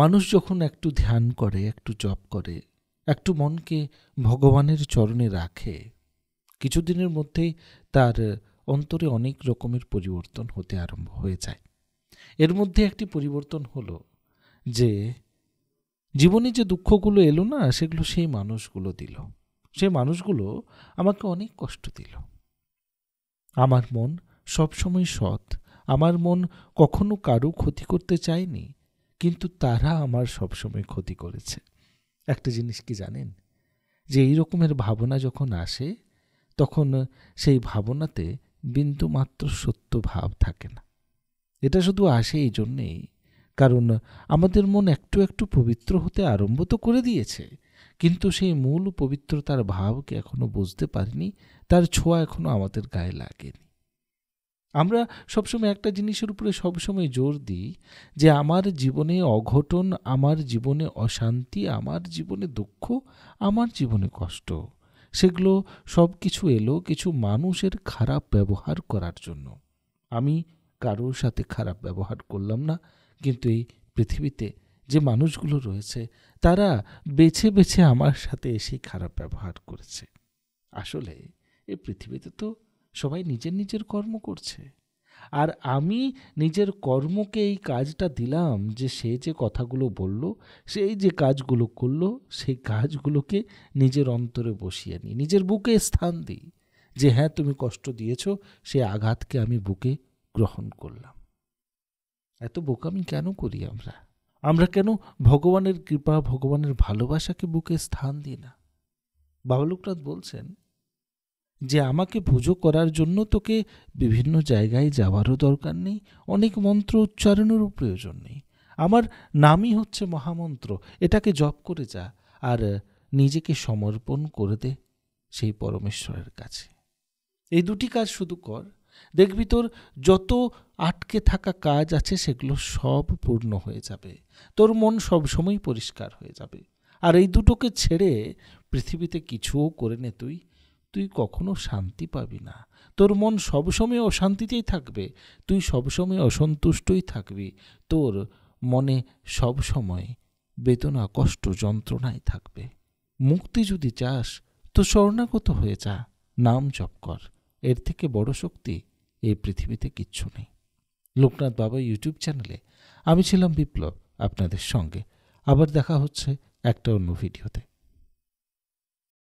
মানুষ যখন একটু ধ্যান করে একটু জপ করে একটু মনকে ভগবানের চরণে রাখে কিছুদিনের মধ্যেই তার অন্তরে অনেক রকমের পরিবর্তন হতে আরম্ভ হয়ে যায় এর মধ্যে একটি পরিবর্তন হলো যে জীবনে যে দুঃখগুলো এলো না সেগুলো সেই মানুষগুলো দিল সেই মানুষগুলো আমাকে অনেক কষ্ট দিল আমার মন সবসময় সৎ আমার মন কখনো কারো ক্ষতি করতে চায়নি কিন্তু তারা আমার সবসময় ক্ষতি করেছে একটা জিনিস কি জানেন যে এই রকমের ভাবনা যখন আসে তখন সেই ভাবনাতে বিন্দুমাত্র সত্য ভাব থাকে না এটা শুধু আসে এই জন্যেই কারণ আমাদের মন একটু একটু পবিত্র হতে আরম্ভ তো করে দিয়েছে কিন্তু সেই মূল পবিত্রতার ভাবকে এখনও বুঝতে পারিনি তার ছোঁয়া এখনও আমাদের গায়ে লাগেনি আমরা সবসময় একটা জিনিসের উপরে সবসময় জোর দিই যে আমার জীবনে অঘটন আমার জীবনে অশান্তি আমার জীবনে দুঃখ আমার জীবনে কষ্ট সেগুলো সব কিছু এলো কিছু মানুষের খারাপ ব্যবহার করার জন্য আমি কারোর সাথে খারাপ ব্যবহার করলাম না কিন্তু এই পৃথিবীতে যে মানুষগুলো রয়েছে তারা বেছে বেছে আমার সাথে এসে খারাপ ব্যবহার করেছে আসলে এই পৃথিবীতে তো সবাই নিজের নিজের কর্ম করছে আর আমি নিজের কর্মকে এই কাজটা দিলাম যে সে যে কথাগুলো বলল সেই যে কাজগুলো করল সেই কাজগুলোকে নিজের অন্তরে বসিয়ে নিই নিজের বুকে স্থান দিই যে হ্যাঁ তুমি কষ্ট দিয়েছ সেই আঘাতকে আমি বুকে গ্রহণ করলাম এত বোকামি কেন করি আমরা আমরা কেন ভগবানের কৃপা ভগবানের ভালোবাসাকে বুকে স্থান দিই না বাবা বলছেন যে আমাকে পুজো করার জন্য তোকে বিভিন্ন জায়গায় যাওয়ারও দরকার নেই অনেক মন্ত্র উচ্চারণেরও প্রয়োজন নেই আমার নামই হচ্ছে মহামন্ত্র এটাকে জপ করে যা আর নিজেকে সমর্পণ করে দে সেই পরমেশ্বরের কাছে এই দুটি কাজ শুধু কর দেখবি তোর যত আটকে থাকা কাজ আছে সেগুলো সব পূর্ণ হয়ে যাবে তোর মন সবসময় পরিষ্কার হয়ে যাবে আর এই দুটোকে ছেড়ে পৃথিবীতে কিছুও করে নে তুই তুই কখনো শান্তি পাবি না তোর মন সবসময় অশান্তিতেই থাকবে তুই সবসময় অসন্তুষ্টই থাকবি তোর মনে সবসময় বেদনা কষ্ট যন্ত্রণায় থাকবে মুক্তি যদি চাস তো স্বর্ণাগত হয়ে যা নাম জপ কর এর থেকে বড় শক্তি এই পৃথিবীতে কিচ্ছু নেই লোকনাথ বাবা ইউটিউব চ্যানেলে আমি ছিলাম বিপ্লব আপনাদের সঙ্গে আবার দেখা হচ্ছে একটা অন্য ভিডিওতে